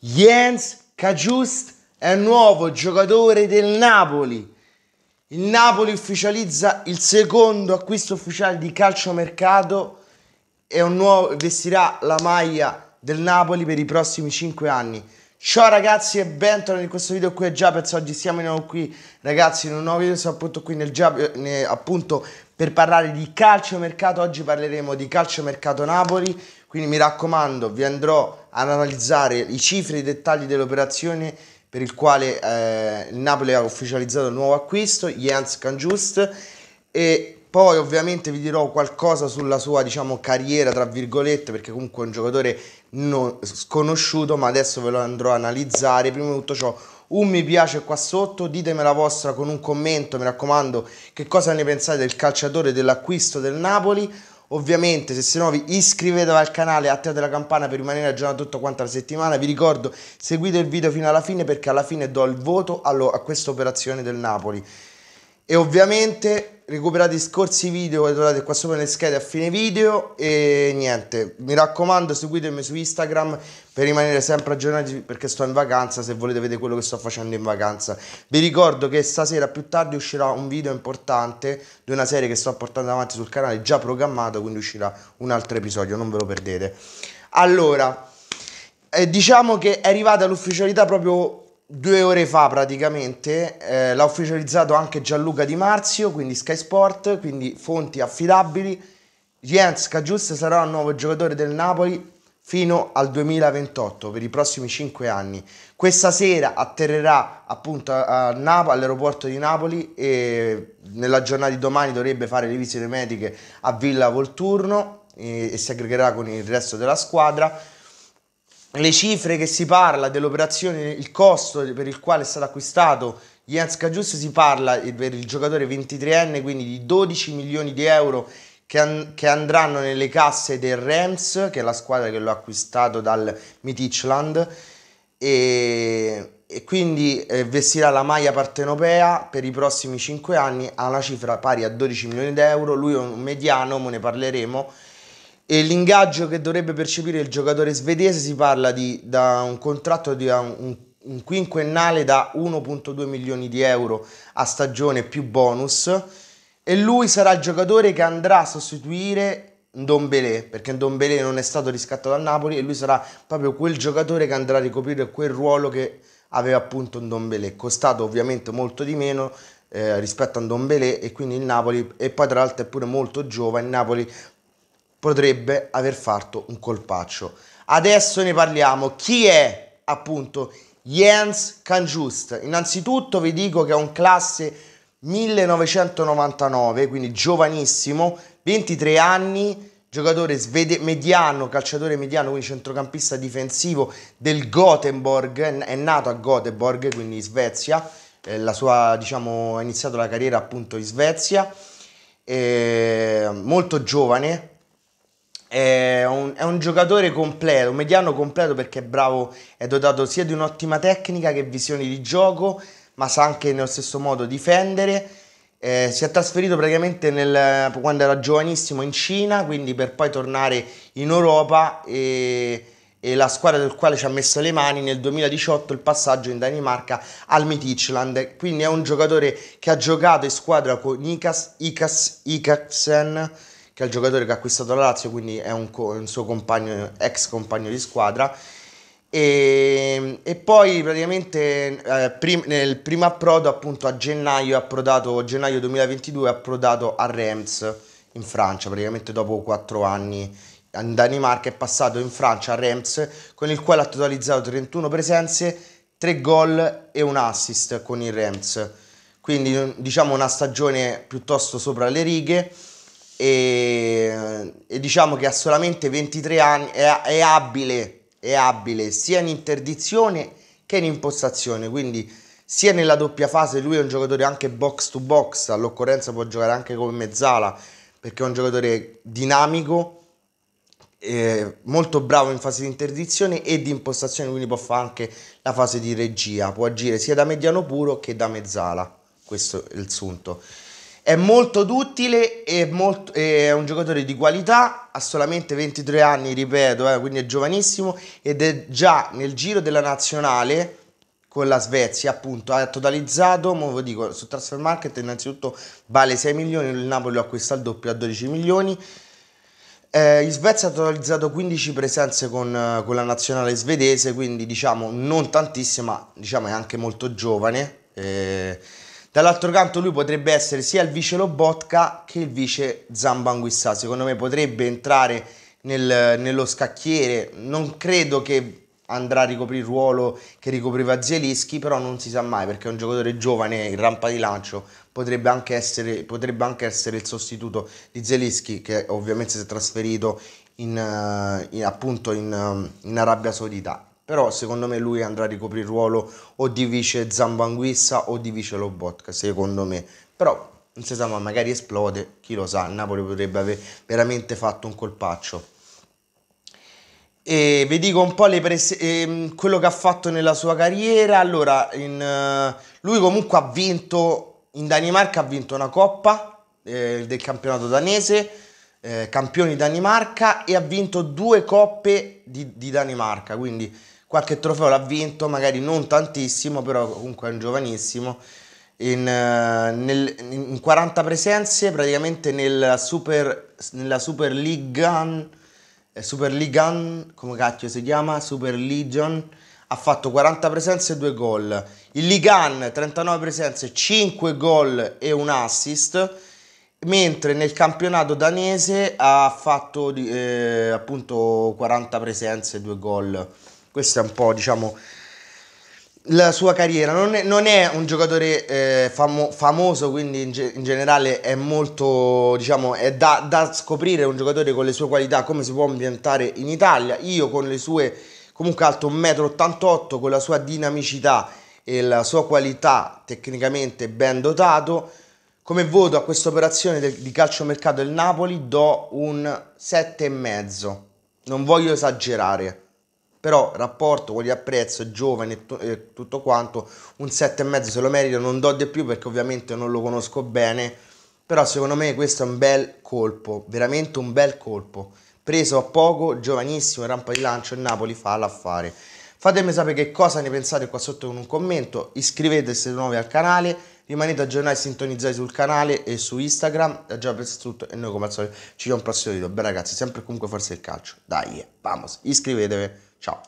Jens Cajust è il nuovo giocatore del Napoli. Il Napoli ufficializza il secondo acquisto ufficiale di calciomercato e nuovo, vestirà la maglia del Napoli per i prossimi 5 anni. Ciao ragazzi e bentornati in questo video qui a Giapez, oggi siamo di nuovo qui ragazzi in un nuovo video, sono appunto qui nel Giapez, appunto per parlare di calciomercato, oggi parleremo di calciomercato Napoli, quindi mi raccomando, vi andrò ad analizzare i cifre e i dettagli dell'operazione per il quale eh, il Napoli ha ufficializzato il nuovo acquisto, Jens Cangiust, e poi ovviamente vi dirò qualcosa sulla sua diciamo, carriera, tra virgolette, perché comunque è un giocatore non, sconosciuto, ma adesso ve lo andrò a analizzare. Prima di tutto ciò un mi piace qua sotto, ditemi la vostra con un commento, mi raccomando, che cosa ne pensate del calciatore dell'acquisto del Napoli. Ovviamente se siete nuovi iscrivetevi al canale, attivate la campana per rimanere aggiornati tutta quanta la settimana. Vi ricordo seguite il video fino alla fine perché alla fine do il voto a questa operazione del Napoli e ovviamente recuperate i scorsi video che trovate qua sopra nelle schede a fine video e niente, mi raccomando seguitemi su Instagram per rimanere sempre aggiornati perché sto in vacanza se volete vedere quello che sto facendo in vacanza vi ricordo che stasera più tardi uscirà un video importante di una serie che sto portando avanti sul canale già programmato quindi uscirà un altro episodio non ve lo perdete allora eh, diciamo che è arrivata l'ufficialità proprio due ore fa praticamente eh, l'ha ufficializzato anche Gianluca Di Marzio, quindi Sky Sport, quindi fonti affidabili. Jens Cajus sarà un nuovo giocatore del Napoli fino al 2028, per i prossimi 5 anni. Questa sera atterrerà appunto Nap- all'aeroporto di Napoli e nella giornata di domani dovrebbe fare le visite mediche a Villa Volturno e, eh, e si aggregherà con il resto della squadra le cifre che si parla dell'operazione, il costo per il quale è stato acquistato Jens Cajus, si parla per il giocatore 23enne quindi di 12 milioni di euro che, an- che andranno nelle casse del Rams, che è la squadra che l'ha acquistato dal Mitichland, e, e quindi eh, vestirà la maglia partenopea per i prossimi 5 anni a una cifra pari a 12 milioni di euro. Lui è un mediano, ne parleremo e l'ingaggio che dovrebbe percepire il giocatore svedese si parla di, da un contratto di un, un quinquennale da 1.2 milioni di euro a stagione più bonus e lui sarà il giocatore che andrà a sostituire Ndombele, perché Ndombele non è stato riscattato dal Napoli e lui sarà proprio quel giocatore che andrà a ricoprire quel ruolo che aveva appunto Ndombele, costato ovviamente molto di meno eh, rispetto a Ndombele e quindi il Napoli e poi tra l'altro è pure molto giovane, il Napoli potrebbe aver fatto un colpaccio. Adesso ne parliamo. Chi è appunto Jens Kanjust? Innanzitutto vi dico che è un classe 1999, quindi giovanissimo, 23 anni, giocatore svede- mediano, calciatore mediano, quindi centrocampista difensivo del Gothenburg, è nato a Gothenburg, quindi in Svezia, eh, la sua, diciamo, ha iniziato la carriera appunto in Svezia, eh, molto giovane, è un, è un, giocatore completo, un mediano completo perché è bravo, è dotato sia di un'ottima tecnica che visione di gioco, ma sa anche nello stesso modo difendere. Eh, si è trasferito praticamente nel, quando era giovanissimo in Cina, quindi per poi tornare in Europa e, e, la squadra del quale ci ha messo le mani nel 2018 il passaggio in Danimarca al Midtjylland. Quindi è un giocatore che ha giocato in squadra con Ikas, Ikas, Ikaksen che è il giocatore che ha acquistato la Lazio, quindi è un, co- un suo compagno, ex compagno di squadra. E, ehm, e poi praticamente eh, prim- nel primo approdo appunto a gennaio, approdato, gennaio 2022 è approdato a Reims in Francia, praticamente dopo 4 anni in Danimarca è passato in Francia a Reims con il quale ha totalizzato 31 presenze, 3 gol e un assist con il Reims. Quindi diciamo una stagione piuttosto sopra le righe e, e diciamo che ha solamente 23 anni, è, è, abile, è abile sia in interdizione che in impostazione, quindi sia nella doppia fase lui è un giocatore anche box to box, all'occorrenza può giocare anche come mezzala perché è un giocatore dinamico, eh, molto bravo in fase di interdizione e di impostazione, quindi può fare anche la fase di regia, può agire sia da mediano puro che da mezzala, questo è il sunto. È molto duttile, e molto, è un giocatore di qualità, ha solamente 23 anni, ripeto, eh, quindi è giovanissimo ed è già nel giro della nazionale con la Svezia, appunto, ha totalizzato, mo ve dico, su Transfer Market innanzitutto vale 6 milioni, il Napoli lo acquista al doppio a 12 milioni. Eh, in Svezia ha totalizzato 15 presenze con, con, la nazionale svedese, quindi diciamo non tantissima, diciamo è anche molto giovane. Eh, Dall'altro canto lui potrebbe essere sia il vice Lobotka che il vice Zambanguissà, secondo me potrebbe entrare nel, nello scacchiere, non credo che andrà a ricoprire il ruolo che ricopriva Zielischi, però non si sa mai perché è un giocatore giovane in rampa di lancio, potrebbe anche essere, potrebbe anche essere il sostituto di Zielischi che ovviamente si è trasferito in, eh, in, appunto in, ehm, in Arabia Saudita però secondo me lui andrà a ricoprire il ruolo o di vice Zambanguissa o di vice Lobotka, secondo me. Però non si sa, ma magari esplode, chi lo sa, Napoli potrebbe aver veramente fatto un colpaccio. E vi dico un po' prese, eh, quello che ha fatto nella sua carriera. Allora, in, eh, lui comunque ha vinto, in Danimarca ha vinto una coppa eh, del campionato danese, eh, campioni Danimarca, e ha vinto due coppe di, di Danimarca, quindi qualche trofeo l'ha vinto, magari non tantissimo, però comunque è un giovanissimo. In, eh, nel, in 40 presenze praticamente nella Super, nella super Ligan, eh, Super Ligan, come cacchio si chiama? Super Legion, ha fatto 40 presenze e 2 gol. Il Ligan 39 presenze, 5 gol e un assist mentre nel campionato danese ha fatto eh, appunto 40 presenze e 2 gol. Questo è un po', diciamo, la sua carriera. Non è, non è un giocatore eh, famo, famoso, quindi in, ge, in, generale è molto, diciamo, è da, da, scoprire un giocatore con le sue qualità, come si può ambientare in Italia. Io con le sue, comunque alto 1,88 m, con la sua dinamicità e la sua qualità tecnicamente ben dotato, come voto a questa operazione di calciomercato del Napoli do un 7,5. Non voglio esagerare però rapporto qualità prezzo giovane e tutto quanto un e mezzo se lo merito non do di più perché ovviamente non lo conosco bene però secondo me questo è un bel colpo veramente un bel colpo preso a poco giovanissimo in rampa di lancio il Napoli fa l'affare fatemi sapere che cosa ne pensate qua sotto con un commento iscrivetevi se nuovi al canale rimanete aggiornati e sintonizzati sul canale e su Instagram è già per tutto e noi come al solito ci vediamo al prossimo video beh ragazzi sempre comunque forse il calcio dai vamos iscrivetevi Tchau.